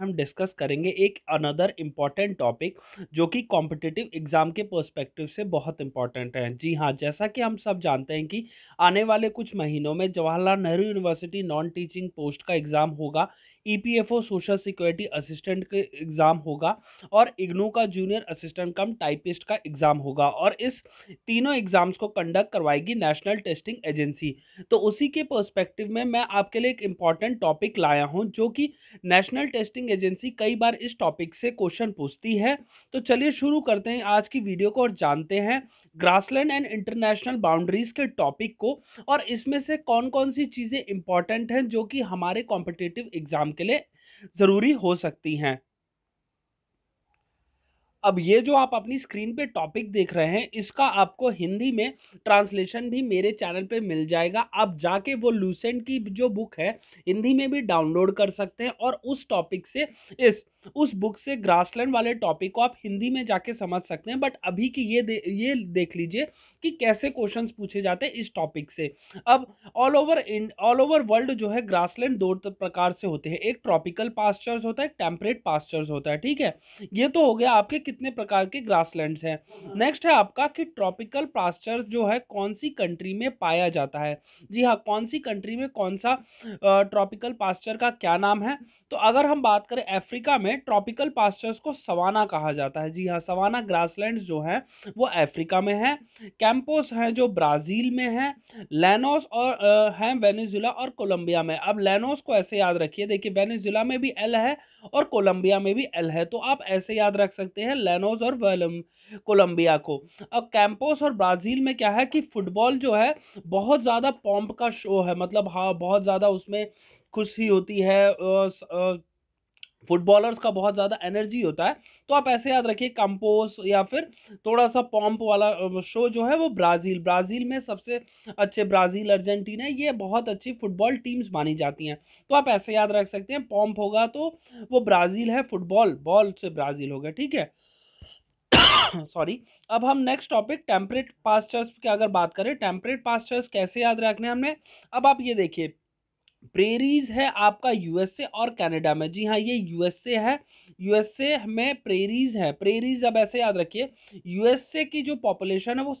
हम डिस्कस करेंगे एक अनदर इम्पॉर्टेंट टॉपिक जो कि कॉम्पिटिटिव एग्ज़ाम के पर्सपेक्टिव से बहुत इंपॉर्टेंट है जी हाँ जैसा कि हम सब जानते हैं कि आने वाले कुछ महीनों में Jawaharlal Nehru university non teaching post का एग्ज़ाम होगा ईपीएफओ सोशल सिक्योरिटी असिस्टेंट का एग्ज़ाम होगा और इग्नो का जूनियर असिस्टेंट कम टाइपिस्ट का एग्ज़ाम होगा और इस तीनों एग्ज़ाम्स को कंडक्ट करवाएगी नेशनल टेस्टिंग एजेंसी तो उसी के पर्सपेक्टिव में मैं आपके लिए एक इम्पॉर्टेंट टॉपिक लाया हूँ जो कि नेशनल टेस्टिंग एजेंसी कई बार इस टॉपिक से क्वेश्चन पूछती है तो चलिए शुरू करते हैं आज की वीडियो को और जानते हैं ग्रासलैंड एंड इंटरनेशनल बाउंड्रीज के टॉपिक को और इसमें से कौन कौन सी चीज़ें इंपॉर्टेंट हैं जो कि हमारे कॉम्पिटेटिव एग्जाम काम के लिए ज़रूरी हो सकती हैं अब ये जो आप अपनी स्क्रीन पे टॉपिक देख रहे हैं इसका आपको हिंदी में ट्रांसलेशन भी मेरे चैनल पे मिल जाएगा आप जाके वो लूसेंट की जो बुक है हिंदी में भी डाउनलोड कर सकते हैं और उस टॉपिक से इस उस बुक से ग्रासलैंड वाले टॉपिक को आप हिंदी में जाके समझ सकते हैं बट अभी की ये दे, ये देख लीजिए कि कैसे क्वेश्चन पूछे जाते हैं इस टॉपिक से अब all over all over world जो है ग्रासलैंड दो प्रकार से होते हैं एक ट्रॉपिकल पास्चर्स होता है टेम्परेट पास्चर्स होता है ठीक है ये तो हो गया आपके कितने प्रकार के ग्रास हैं नेक्स्ट है आपका कि ट्रॉपिकल पास्चर्स जो है कौन सी कंट्री में पाया जाता है जी हाँ कौन सी कंट्री में कौन सा ट्रॉपिकल पास्चर का क्या नाम है तो अगर हम बात करें अफ्रीका में में ट्रॉपिकल पास्चर्स को सवाना कहा जाता है जी हाँ सवाना ग्रासलैंड्स जो हैं वो अफ्रीका में हैं कैंपोस हैं जो ब्राज़ील में हैं लेनोस और हैं वेनेजुला और कोलंबिया में अब लेनोस को ऐसे याद रखिए देखिए वेनेजुला में भी एल है और कोलंबिया में भी एल है तो आप ऐसे याद रख सकते हैं लेनोज और कोलंबिया को अब कैंपोस और ब्राज़ील में क्या है कि फुटबॉल जो है बहुत ज़्यादा पॉम्प का शो है मतलब हाँ बहुत ज़्यादा उसमें खुशी होती है फुटबॉलर्स का बहुत ज़्यादा एनर्जी होता है तो आप ऐसे याद रखिए कंपोज या फिर थोड़ा सा पॉम्प वाला शो जो है वो ब्राज़ील ब्राज़ील में सबसे अच्छे ब्राज़ील अर्जेंटीना ये बहुत अच्छी फुटबॉल टीम्स मानी जाती हैं तो आप ऐसे याद रख सकते हैं पॉम्प होगा तो वो ब्राज़ील है फुटबॉल बॉल से ब्राज़ील होगा ठीक है सॉरी अब हम नेक्स्ट टॉपिक टेम्परेट पास्चर्स की अगर बात करें टेम्परेट पास्चर्स कैसे याद रखने हमने अब आप ये देखिए प्रेरीज है आपका यूएसए और कनाडा में जी हाँ ये यूएसए है यूएसए में प्रेरीज है प्रेरीज अब ऐसे याद रखिए यूएसए की जो पॉपुलेशन है वो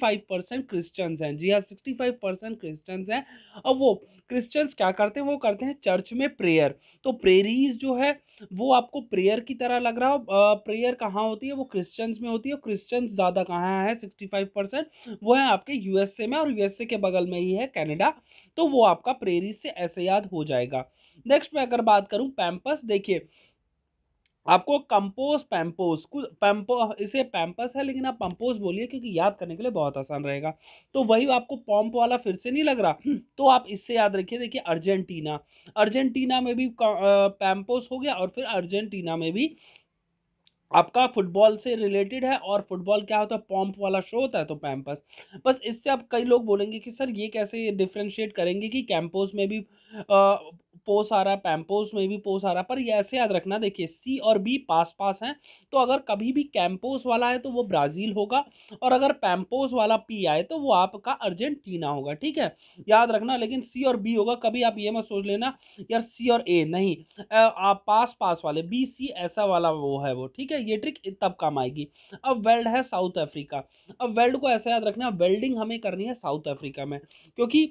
फाइव परसेंट क्रिश्चियंस हैं जी हाँ फाइव परसेंट क्रिश्चियंस हैं और वो क्रिश्चियंस क्या करते हैं वो करते हैं चर्च में प्रेयर तो प्रेरीज जो है वो आपको प्रेयर की तरह लग रहा हो प्रेयर कहाँ होती है वो क्रिश्चन में होती है क्रिश्चियंस ज़्यादा कहाँ है सिक्सटी वो है आपके यूएसए में और यूएसए के बगल में ही है कैनेडा तो वो आपका प्रेरित से ऐसे याद हो जाएगा नेक्स्ट मैं अगर बात करूँ पैम्पस देखिए आपको कंपोज पैम्पोस कुछ पैम्पो इसे पैम्पस है लेकिन आप पंपोस बोलिए क्योंकि याद करने के लिए बहुत आसान रहेगा तो वही आपको पॉम्प वाला फिर से नहीं लग रहा तो आप इससे याद रखिए देखिए अर्जेंटीना अर्जेंटीना में भी पैम्पोस हो गया और फिर अर्जेंटीना में भी आपका फुटबॉल से रिलेटेड है और फुटबॉल क्या होता है पॉम्प वाला शो होता है तो पैम्पस बस इससे आप कई लोग बोलेंगे कि सर ये कैसे डिफ्रेंशिएट करेंगे कि कैंपोस में भी पोस आ रहा है पैम्पोस में भी पोस आ रहा है पर ये ऐसे याद रखना देखिए सी और बी पास पास हैं तो अगर कभी भी कैम्पोस वाला है तो वो ब्राज़ील होगा और अगर पैम्पोस वाला पी आए तो वो आपका अर्जेंटीना होगा ठीक है याद रखना लेकिन सी और बी होगा कभी आप ये मत सोच लेना यार सी और ए नहीं आप पास पास वाले बी सी ऐसा वाला वो है वो ठीक है ये ट्रिक तब काम आएगी अब वेल्ड है साउथ अफ्रीका अब वेल्ड को ऐसा याद रखना वेल्डिंग हमें करनी है साउथ अफ्रीका में क्योंकि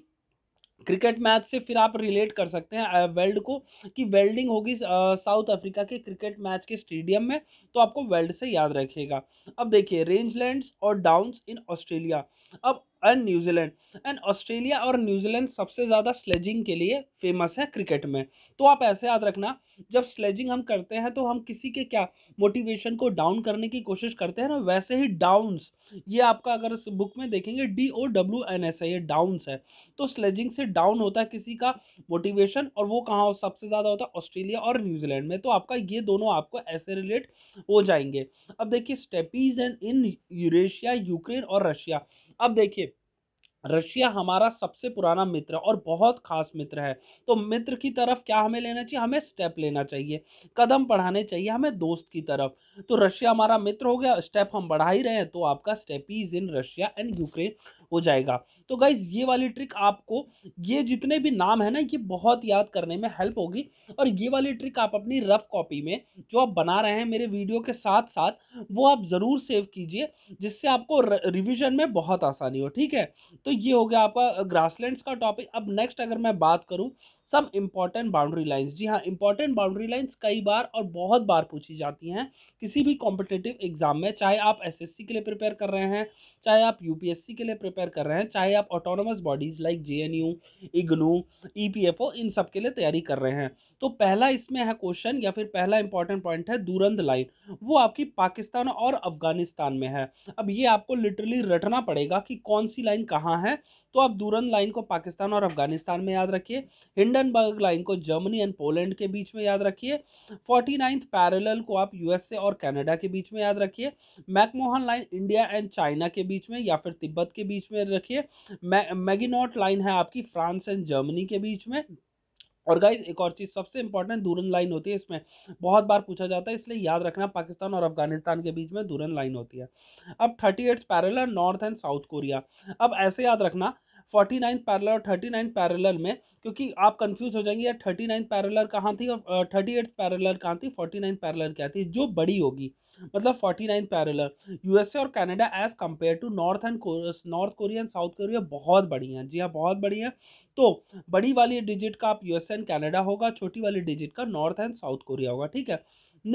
क्रिकेट मैच से फिर आप रिलेट कर सकते हैं वेल्ड को कि वेल्डिंग होगी साउथ अफ्रीका के क्रिकेट मैच के स्टेडियम में तो आपको वेल्ड से याद रखिएगा अब देखिए रेंजलैंड्स और डाउन्स इन ऑस्ट्रेलिया अब एंड न्यूजीलैंड एंड ऑस्ट्रेलिया और न्यूजीलैंड सबसे ज़्यादा स्लेजिंग के लिए फेमस है क्रिकेट में तो आप ऐसे याद रखना जब स्लेजिंग हम करते हैं तो हम किसी के क्या मोटिवेशन को डाउन करने की कोशिश करते हैं ना वैसे ही डाउन्स ये आपका अगर बुक में देखेंगे D O W N S है ये डाउन्स है तो स्लेजिंग से डाउन होता है किसी का मोटिवेशन और वो कहाँ सबसे ज़्यादा होता है ऑस्ट्रेलिया और न्यूजीलैंड में तो आपका ये दोनों आपको ऐसे रिलेट हो जाएंगे अब देखिए steppes and in Eurasia Ukraine और रशिया अब देखिए रशिया हमारा सबसे पुराना मित्र और बहुत खास मित्र है तो मित्र की तरफ क्या हमें लेना चाहिए हमें स्टेप लेना चाहिए कदम बढ़ाने चाहिए हमें दोस्त की तरफ तो रशिया हमारा मित्र हो गया स्टेप हम बढ़ा ही रहे हैं तो आपका steppe is in Russia and Ukraine हो जाएगा तो गाइज ये वाली ट्रिक आपको ये जितने भी नाम है ना ये बहुत याद करने में हेल्प होगी और ये वाली ट्रिक आप अपनी रफ कॉपी में जो आप बना रहे हैं मेरे वीडियो के साथ साथ वो आप ज़रूर सेव कीजिए जिससे आपको रिविजन में बहुत आसानी हो ठीक है तो ये हो गया आपका ग्रासलैंड uh, का टॉपिक अब नेक्स्ट अगर मैं बात करूँ सम इम्पॉर्टेंट बाउंड्री लाइंस जी हाँ इंपॉर्टेंट बाउंड्री लाइंस कई बार और बहुत बार पूछी जाती हैं किसी भी कॉम्पिटेटिव एग्जाम में चाहे आप एसएससी के लिए प्रिपेयर कर रहे हैं चाहे आप यूपीएससी के लिए प्रिपेयर कर रहे हैं चाहे आप autonomous bodies like J N U IGNOU E P F O इन सब के लिए तैयारी कर रहे हैं तो पहला इसमें है क्वेश्चन या फिर पहला इंपॉर्टेंट पॉइंट है दुरंध लाइन वो आपकी पाकिस्तान और अफगानिस्तान में है अब ये आपको लिटरली रटना पड़ेगा कि कौन सी लाइन कहाँ है तो आप दुरंध लाइन को पाकिस्तान और अफगानिस्तान में याद रखिए हिंडनबर्ग लाइन को जर्मनी एंड पोलैंड के बीच में याद रखिए फोर्टी नाइन्थ पैरल को आप यूएसए और कनाडा के बीच में याद रखिए McMahon line India and China के बीच में या फिर तिब्बत के बीच में रखिए मैगिनॉट लाइन है आपकी फ्रांस एंड जर्मनी के बीच में और गाइज एक और चीज़ सबसे इंपॉर्टेंट दूरन लाइन होती है इसमें बहुत बार पूछा जाता है इसलिए याद रखना पाकिस्तान और अफगानिस्तान के बीच में दूरन लाइन होती है अब thirty eighth parallel North and South Korea अब ऐसे याद रखना फोर्टी नाइन पैरल और थर्टी नाइन पैरल में क्योंकि आप कंफ्यूज हो जाएंगे यार थर्टी नाइन पैरल कहाँ थी और थर्टी एट पैरल कहाँ थी फोर्टी नाइन पैरल क्या थी जो बड़ी होगी मतलब फोर्टी यू एस यूएसए और Canada as compared to North and North Korea and South Korea बहुत बड़ी हैं जी हाँ बहुत बड़ी हैं तो बड़ी वाली डिजिट का आप यूएसए एंड कैनेडा होगा छोटी वाली डिजिट का नॉर्थ एंड साउथ कोरिया होगा ठीक है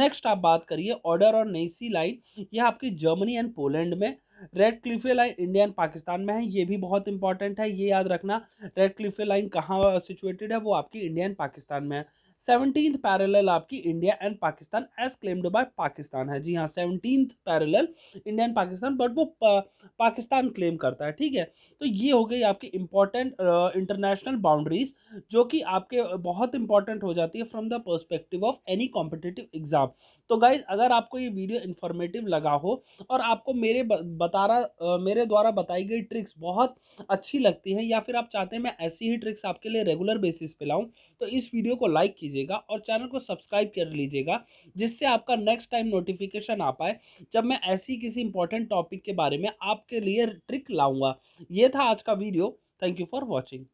नेक्स्ट आप बात करिए ऑर्डर और नई सी लाइन यह आपकी जर्मनी एंड पोलैंड में Radcliffe line India and Pakistan में है ये भी बहुत इंपॉर्टेंट है ये याद रखना रेड क्लिफे लाइन कहाँ सिचुएटेड है वो आपकी इंडिया एंड पाकिस्तान में है सेवनटीन पैरेलल आपकी India and Pakistan as claimed by Pakistan है जी हाँ seventeen parallel India and Pakistan but वो पा, पाकिस्तान क्लेम करता है ठीक है तो ये हो गई आपकी इंपॉर्टेंट इंटरनेशनल बाउंड्रीज जो कि आपके बहुत इंपॉर्टेंट हो जाती है from the perspective of any competitive exam तो गाइज अगर आपको ये वीडियो इन्फॉर्मेटिव लगा हो और आपको मेरे बता रहा मेरे द्वारा बताई गई ट्रिक्स बहुत अच्छी लगती है या फिर आप चाहते हैं मैं ऐसी ही ट्रिक्स आपके लिए रेगुलर बेसिस पे लाऊं तो इस वीडियो को लाइक कीजिए कीजिएगा और चैनल को सब्सक्राइब कर लीजिएगा जिससे आपका नेक्स्ट टाइम नोटिफिकेशन आ पाए जब मैं ऐसी किसी इंपॉर्टेंट टॉपिक के बारे में आपके लिए ट्रिक लाऊंगा ये था आज का video thank you for watching